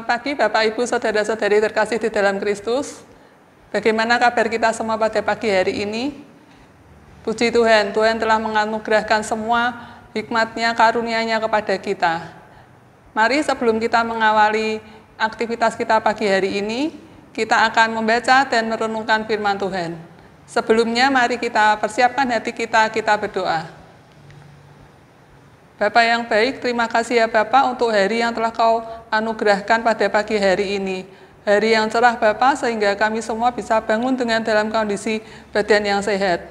Selamat pagi Bapak Ibu Saudara-saudari terkasih di dalam Kristus. Bagaimana kabar kita semua pada pagi hari ini? Puji Tuhan, Tuhan telah menganugerahkan semua hikmatnya, karunia-Nya kepada kita. Mari sebelum kita mengawali aktivitas kita pagi hari ini, kita akan membaca dan merenungkan firman Tuhan. Sebelumnya mari kita persiapkan hati kita, kita berdoa. Bapak yang baik, terima kasih ya Bapak untuk hari yang telah kau anugerahkan pada pagi hari ini. Hari yang cerah Bapa sehingga kami semua bisa bangun dengan dalam kondisi badan yang sehat.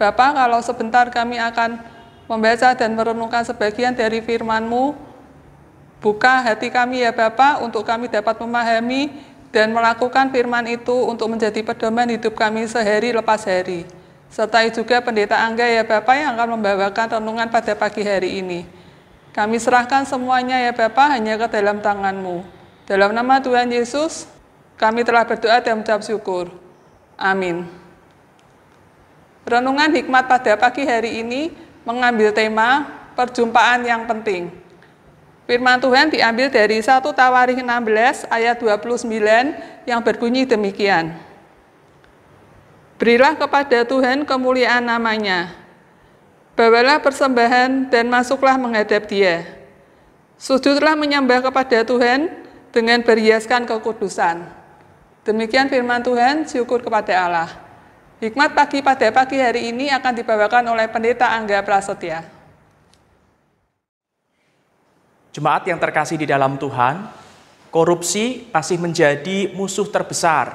Bapak, kalau sebentar kami akan membaca dan merenungkan sebagian dari firman-Mu, buka hati kami ya Bapak untuk kami dapat memahami dan melakukan firman itu untuk menjadi pedoman hidup kami sehari lepas hari. Sertai juga pendeta Angga ya Bapak yang akan membawakan renungan pada pagi hari ini. Kami serahkan semuanya ya Bapa hanya ke dalam tanganmu. Dalam nama Tuhan Yesus, kami telah berdoa dan mengucap syukur. Amin. Renungan hikmat pada pagi hari ini mengambil tema perjumpaan yang penting. Firman Tuhan diambil dari 1 Tawarikh 16 ayat 29 yang berbunyi demikian. Berilah kepada Tuhan kemuliaan namanya, Bawalah persembahan dan masuklah menghadap dia. Sujudlah menyembah kepada Tuhan dengan berhiaskan kekudusan. Demikian firman Tuhan, syukur kepada Allah. Hikmat pagi pada pagi hari ini akan dibawakan oleh Pendeta Angga Prasetya. Jemaat yang terkasih di dalam Tuhan, korupsi masih menjadi musuh terbesar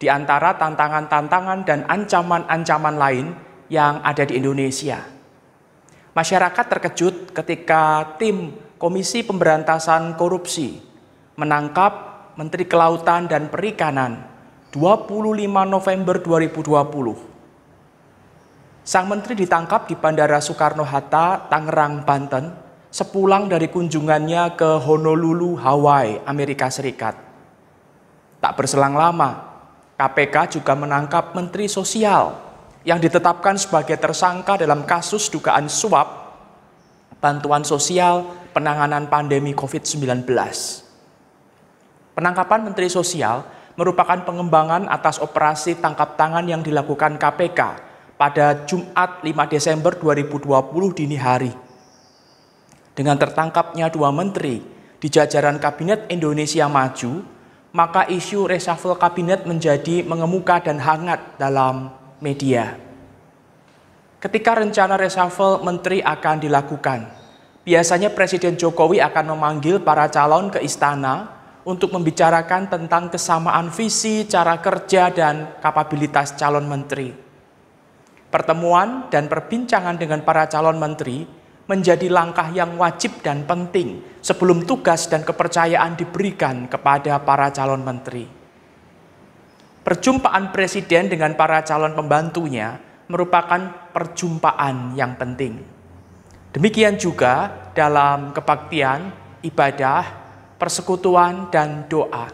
di antara tantangan-tantangan dan ancaman-ancaman lain yang ada di Indonesia. Masyarakat terkejut ketika tim Komisi Pemberantasan Korupsi menangkap Menteri Kelautan dan Perikanan 25 November 2020. Sang menteri ditangkap di Bandara Soekarno-Hatta, Tangerang, Banten, sepulang dari kunjungannya ke Honolulu, Hawaii, Amerika Serikat. Tak berselang lama, KPK juga menangkap Menteri Sosial yang ditetapkan sebagai tersangka dalam kasus dugaan suap bantuan sosial penanganan pandemi COVID-19. Penangkapan Menteri Sosial merupakan pengembangan atas operasi tangkap tangan yang dilakukan KPK pada Jumat 5 Desember 2020 dini hari. Dengan tertangkapnya dua menteri di jajaran Kabinet Indonesia Maju, maka isu reshuffle kabinet menjadi mengemuka dan hangat dalam media. Ketika rencana reshuffle menteri akan dilakukan, biasanya Presiden Jokowi akan memanggil para calon ke istana untuk membicarakan tentang kesamaan visi, cara kerja, dan kapabilitas calon menteri. Pertemuan dan perbincangan dengan para calon menteri menjadi langkah yang wajib dan penting sebelum tugas dan kepercayaan diberikan kepada para calon menteri. Perjumpaan presiden dengan para calon pembantunya merupakan perjumpaan yang penting. Demikian juga dalam kebaktian, ibadah, persekutuan, dan doa.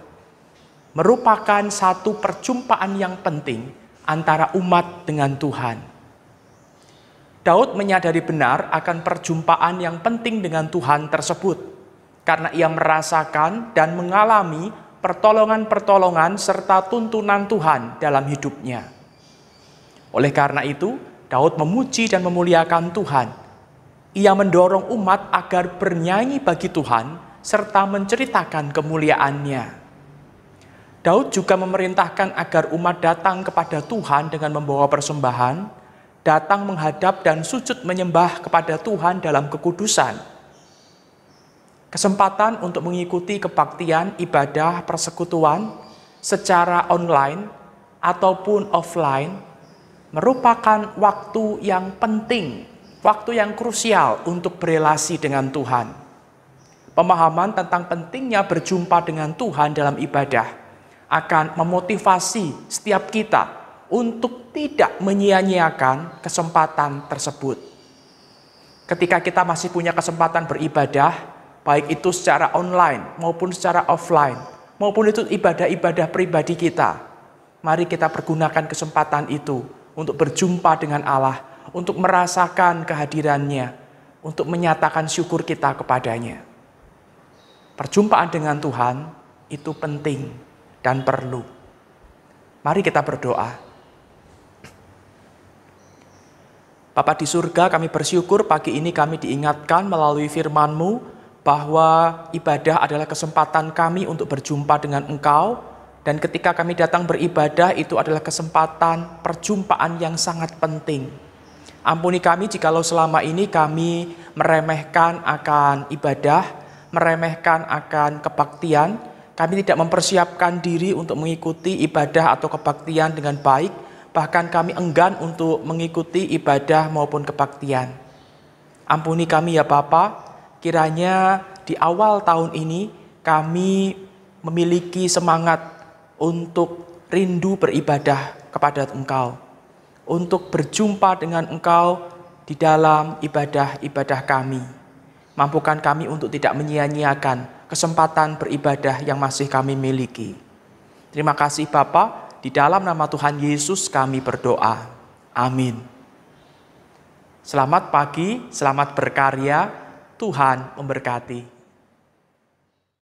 Merupakan satu perjumpaan yang penting antara umat dengan Tuhan. Daud menyadari benar akan perjumpaan yang penting dengan Tuhan tersebut, karena ia merasakan dan mengalami pertolongan-pertolongan serta tuntunan Tuhan dalam hidupnya. Oleh karena itu, Daud memuji dan memuliakan Tuhan. Ia mendorong umat agar bernyanyi bagi Tuhan serta menceritakan kemuliaannya. Daud juga memerintahkan agar umat datang kepada Tuhan dengan membawa persembahan, datang menghadap dan sujud menyembah kepada Tuhan dalam kekudusan kesempatan untuk mengikuti kebaktian, ibadah, persekutuan secara online ataupun offline merupakan waktu yang penting, waktu yang krusial untuk berrelasi dengan Tuhan. Pemahaman tentang pentingnya berjumpa dengan Tuhan dalam ibadah akan memotivasi setiap kita untuk tidak menyia-nyiakan kesempatan tersebut. Ketika kita masih punya kesempatan beribadah, baik itu secara online maupun secara offline, maupun itu ibadah-ibadah pribadi kita. Mari kita pergunakan kesempatan itu untuk berjumpa dengan Allah, untuk merasakan kehadirannya, untuk menyatakan syukur kita kepadanya. Perjumpaan dengan Tuhan itu penting dan perlu. Mari kita berdoa. Bapak di surga kami bersyukur pagi ini kami diingatkan melalui firman-Mu bahwa ibadah adalah kesempatan kami untuk berjumpa dengan Engkau, dan ketika kami datang beribadah, itu adalah kesempatan perjumpaan yang sangat penting. Ampuni kami jikalau selama ini kami meremehkan akan ibadah, meremehkan akan kebaktian. Kami tidak mempersiapkan diri untuk mengikuti ibadah atau kebaktian dengan baik, bahkan kami enggan untuk mengikuti ibadah maupun kebaktian. Ampuni kami ya Bapak kiranya di awal tahun ini kami memiliki semangat untuk rindu beribadah kepada Engkau, untuk berjumpa dengan Engkau di dalam ibadah-ibadah kami. Mampukan kami untuk tidak menyia-nyiakan kesempatan beribadah yang masih kami miliki. Terima kasih Bapa, di dalam nama Tuhan Yesus kami berdoa. Amin. Selamat pagi, selamat berkarya Tuhan memberkati